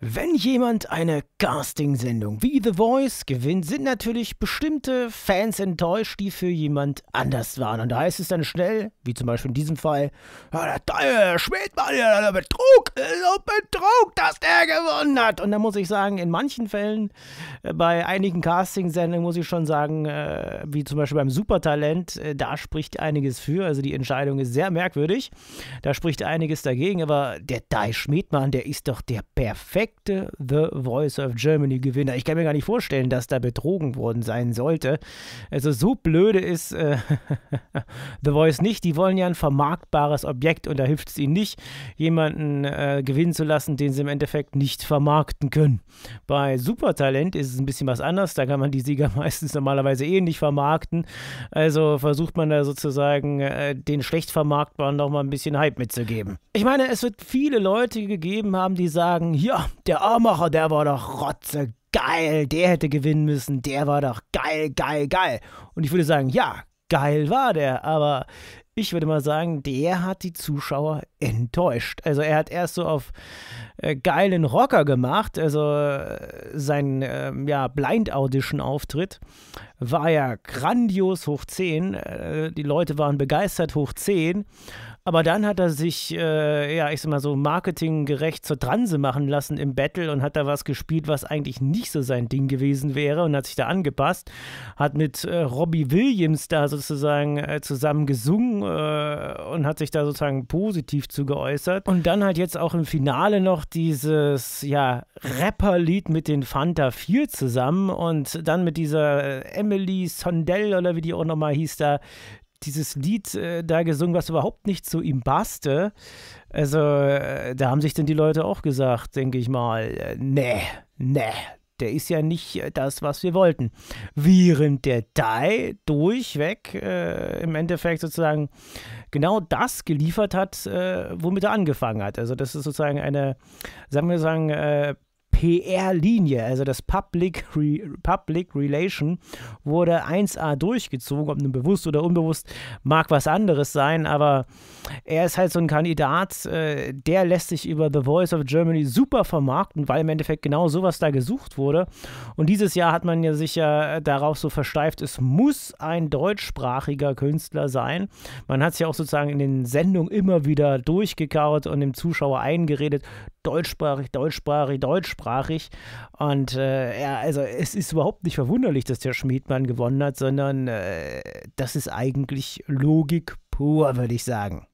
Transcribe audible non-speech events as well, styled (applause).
Wenn jemand eine Casting-Sendung wie The Voice gewinnt, sind natürlich bestimmte Fans enttäuscht, die für jemand anders waren. Und da heißt es dann schnell, wie zum Beispiel in diesem Fall, ja, ah, der Teil, Schmidt, Mann, der Betrug, der Betrug, dass der gewonnen hat. Und da muss ich sagen, in manchen Fällen, äh, bei einigen Castingsendungen muss ich schon sagen, äh, wie zum Beispiel beim Supertalent, äh, da spricht einiges für. Also die Entscheidung ist sehr merkwürdig. Da spricht einiges dagegen. Aber der Dai Schmiedmann, der ist doch der perfekte The Voice of Germany Gewinner. Ich kann mir gar nicht vorstellen, dass da betrogen worden sein sollte. Also so blöde ist äh, (laughs) The Voice nicht. Die wollen ja ein vermarktbares Objekt und da hilft es ihnen nicht, jemanden äh, gewinnen zu lassen lassen, den sie im Endeffekt nicht vermarkten können. Bei Supertalent ist es ein bisschen was anders, da kann man die Sieger (laughs) meistens normalerweise eh nicht vermarkten. Also versucht man da sozusagen äh, den schlecht vermarktbaren nochmal ein bisschen Hype mitzugeben. Ich meine, es wird viele Leute gegeben haben, die sagen, ja, der Armacher, der war doch rotze geil, der hätte gewinnen müssen, der war doch geil, geil, geil. Und ich würde sagen, ja, geil war der, aber ich würde mal sagen, der hat die Zuschauer enttäuscht. Also er hat erst so auf äh, geilen Rocker gemacht, also äh, sein äh, ja, Blind Audition Auftritt war ja grandios hoch 10, äh, die Leute waren begeistert hoch 10, aber dann hat er sich äh, ja, ich sag mal so marketinggerecht zur Transe machen lassen im Battle und hat da was gespielt, was eigentlich nicht so sein Ding gewesen wäre und hat sich da angepasst, hat mit äh, Robbie Williams da sozusagen zusammen gesungen äh, und hat sich da sozusagen positiv zu geäußert. Und dann halt jetzt auch im Finale noch dieses ja, Rapperlied mit den Fanta 4 zusammen und dann mit dieser äh, Emily Sondell oder wie die auch nochmal hieß da, dieses Lied äh, da gesungen, was überhaupt nicht zu ihm passte. Also, äh, da haben sich denn die Leute auch gesagt, denke ich mal, äh, nee, nee, der ist ja nicht äh, das, was wir wollten. Während der DAI durchweg äh, im Endeffekt sozusagen genau das geliefert hat, äh, womit er angefangen hat. Also das ist sozusagen eine, sagen wir sagen, äh, PR-Linie, also das Public, Re Public Relation, wurde 1A durchgezogen, ob nun bewusst oder unbewusst, mag was anderes sein, aber er ist halt so ein Kandidat, äh, der lässt sich über The Voice of Germany super vermarkten, weil im Endeffekt genau sowas da gesucht wurde. Und dieses Jahr hat man ja sich ja äh, darauf so versteift, es muss ein deutschsprachiger Künstler sein. Man hat es ja auch sozusagen in den Sendungen immer wieder durchgekaut und dem Zuschauer eingeredet, deutschsprachig, deutschsprachig, deutschsprachig. Und äh, ja, also es ist überhaupt nicht verwunderlich, dass der Schmiedmann gewonnen hat, sondern äh, das ist eigentlich Logik pur, würde ich sagen.